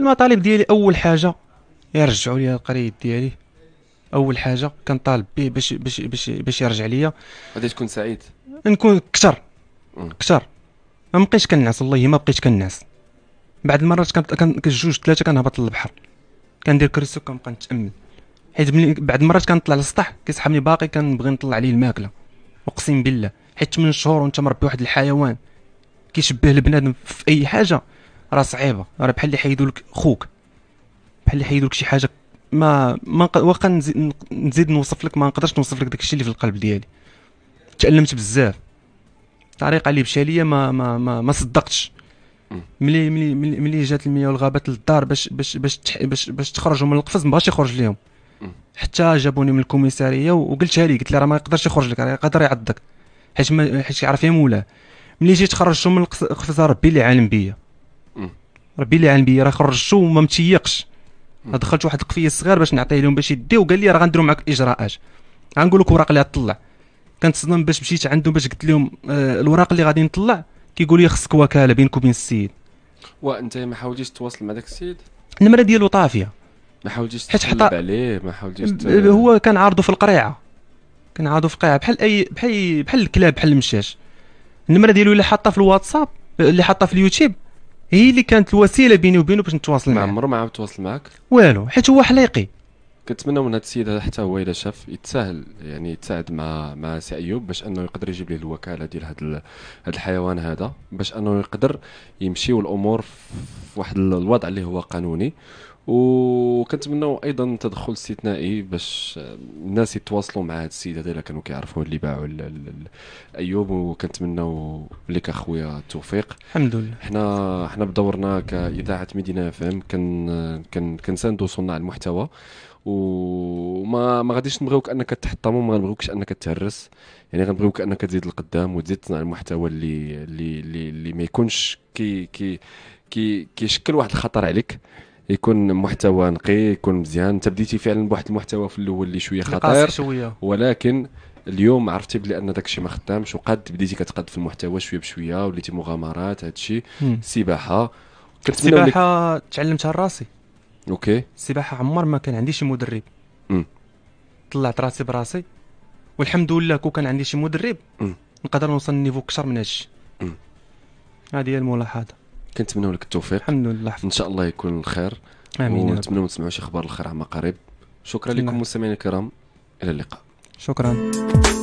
المطالب ديالي اول حاجه يرجعوا لي القريد ديالي اول حاجه كنطالب به باش باش باش باش يرجع ليا غادي تكون سعيد نكون كثر كثر ما بقيتش كنعس والله ما بقيتش كنعس بعد المرات كنت جوج ثلاثه كنهبط للبحر كندير كريسو كنبقى نتامل حيت بعد المرات كنطلع للسطح كيسحبني باقي كنبغي نطلع عليه الماكله اقسم بالله حيت من شهور وانت مربي واحد الحيوان كيشبه البنادم في اي حاجه راه صعيبه راه بحال اللي حيدوا لك خوك بحال اللي حيدوا لك شي حاجه ما ما واخا نزيد, نوصف لك ما نقدرش نوصف لك داكشي اللي في القلب ديالي تالمت بزاف الطريقه اللي مشى ليا ما ما ما, ما صدقتش ملي ملي ملي جات المياه والغابات للدار باش باش باش باش, باش تخرجوا من القفص ما بغاش يخرج ليهم حتى جابوني من الكوميساريه وقلتها ليه قلت لها راه ما يقدرش يخرج لك راه يقدر يعضك حيت حيت يعرف يا مولاه ملي جيت خرجتهم من القفص ربي اللي عالم بيا ربي اللي عالم بيا راه خرجتو وما متيقش دخلت واحد القفيه صغير باش نعطيه لهم باش يديو قال لي راه غنديروا معاك الاجراءات غنقول لك الوراق اللي غتطلع كنتصدم باش مشيت عندهم باش قلت لهم آه الوراق اللي غادي نطلع كيقول لي خصك وكاله بينك وبين السيد وانت ما حاولتيش تواصل مع ذاك السيد النمره ديالو طافيه ما حاولتيش حيت حتى عليه ما حاولتيش هو كان عارضه في القريعه كان عارضه في القريعه بحال اي بحال بحال الكلاب بحال المشاش النمره ديالو اللي حاطه في الواتساب اللي حاطه في اليوتيوب هي اللي كانت الوسيله بيني وبينه باش نتواصل معاه عمره ما عاود تواصل معاك والو حيت هو حليقي كنتمنى من هذا السيد حتى هو الا شاف يتساهل يعني يتساعد مع مع سي ايوب باش انه يقدر يجيب ليه الوكاله ديال هذا الحيوان هذا باش انه يقدر يمشيو الامور في واحد الوضع اللي هو قانوني وكنتمناو ايضا تدخل استثنائي باش الناس يتواصلوا مع هذا السيد هذا اللي كانوا كيعرفوا اللي باعوا ايوب وكنتمناو لك اخويا التوفيق الحمد لله حنا حنا بدورنا كاذاعه مدينه اف ام كن كنساندوا صناع المحتوى وما ما غاديش نبغيوك انك تحطم وما غنبغيوكش انك تهرس يعني غنبغيوك انك تزيد القدام وتزيد تصنع المحتوى اللي اللي اللي, اللي ما يكونش كي كي كي كيشكل واحد الخطر عليك يكون محتوى نقي يكون مزيان انت بديتي فعلا بواحد المحتوى في الاول اللي شويه خطير شويه ولكن اليوم عرفتي بلي ان داك الشيء ما خدامش وقد بديتي كتقاد في المحتوى شويه بشويه وليتي مغامرات هادشي السباحه كنت السباحه تعلمتها لراسي اوكي السباحه عمر ما كان عندي شي مدرب م. طلعت راسي براسي والحمد لله كون كان عندي شي مدرب م. نقدر نوصل النيفو كشر من هادشي هذه هي الملاحظه كنتمنوا لك التوفيق الحمد لله ان شاء الله يكون الخير امين ونتمنوا نسمعوا شي اخبار الخير عما قريب شكرا نعم. لكم مستمعينا الكرام الى اللقاء شكرا